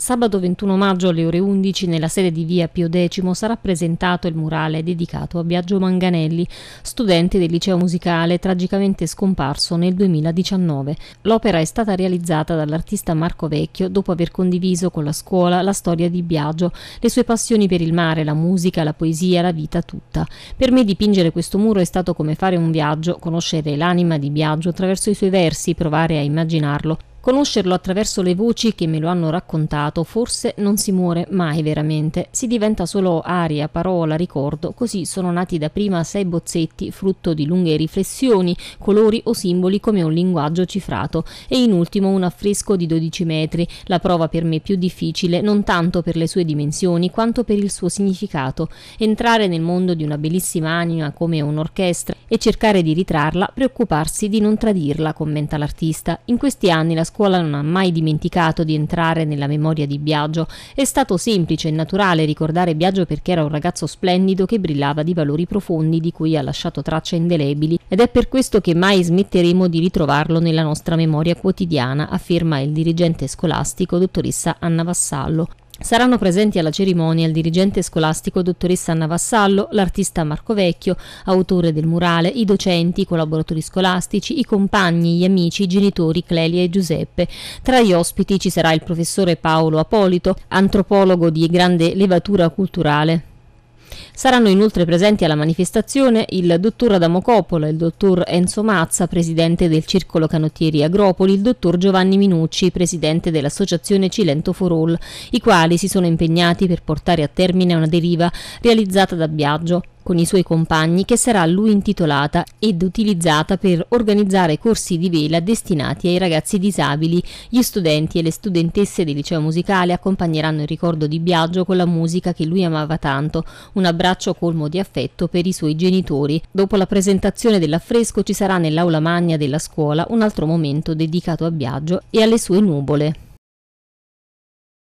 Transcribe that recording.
Sabato 21 maggio alle ore 11 nella sede di via Pio X sarà presentato il murale dedicato a Biagio Manganelli, studente del liceo musicale tragicamente scomparso nel 2019. L'opera è stata realizzata dall'artista Marco Vecchio dopo aver condiviso con la scuola la storia di Biagio, le sue passioni per il mare, la musica, la poesia, la vita tutta. Per me dipingere questo muro è stato come fare un viaggio, conoscere l'anima di Biagio attraverso i suoi versi, provare a immaginarlo. Conoscerlo attraverso le voci che me lo hanno raccontato, forse non si muore mai veramente, si diventa solo aria, parola, ricordo, così sono nati da prima sei bozzetti frutto di lunghe riflessioni, colori o simboli come un linguaggio cifrato e in ultimo un affresco di 12 metri, la prova per me più difficile non tanto per le sue dimensioni quanto per il suo significato. Entrare nel mondo di una bellissima anima come un'orchestra e cercare di ritrarla, preoccuparsi di non tradirla, commenta l'artista. In questi anni la scuola non ha mai dimenticato di entrare nella memoria di Biagio. È stato semplice e naturale ricordare Biagio perché era un ragazzo splendido che brillava di valori profondi di cui ha lasciato tracce indelebili ed è per questo che mai smetteremo di ritrovarlo nella nostra memoria quotidiana, afferma il dirigente scolastico dottoressa Anna Vassallo. Saranno presenti alla cerimonia il dirigente scolastico dottoressa Anna Vassallo, l'artista Marco Vecchio, autore del murale, i docenti, i collaboratori scolastici, i compagni, gli amici, i genitori Clelia e Giuseppe. Tra gli ospiti ci sarà il professore Paolo Apolito, antropologo di grande levatura culturale. Saranno inoltre presenti alla manifestazione il dottor Adamo Coppola, il dottor Enzo Mazza, presidente del Circolo Canottieri Agropoli, il dottor Giovanni Minucci, presidente dell'Associazione Cilento for All, i quali si sono impegnati per portare a termine una deriva realizzata da Biagio con i suoi compagni che sarà a lui intitolata ed utilizzata per organizzare corsi di vela destinati ai ragazzi disabili. Gli studenti e le studentesse del liceo musicale accompagneranno il ricordo di Biagio con la musica che lui amava tanto, un abbraccio colmo di affetto per i suoi genitori. Dopo la presentazione dell'affresco ci sarà nell'aula magna della scuola un altro momento dedicato a Biagio e alle sue nuvole.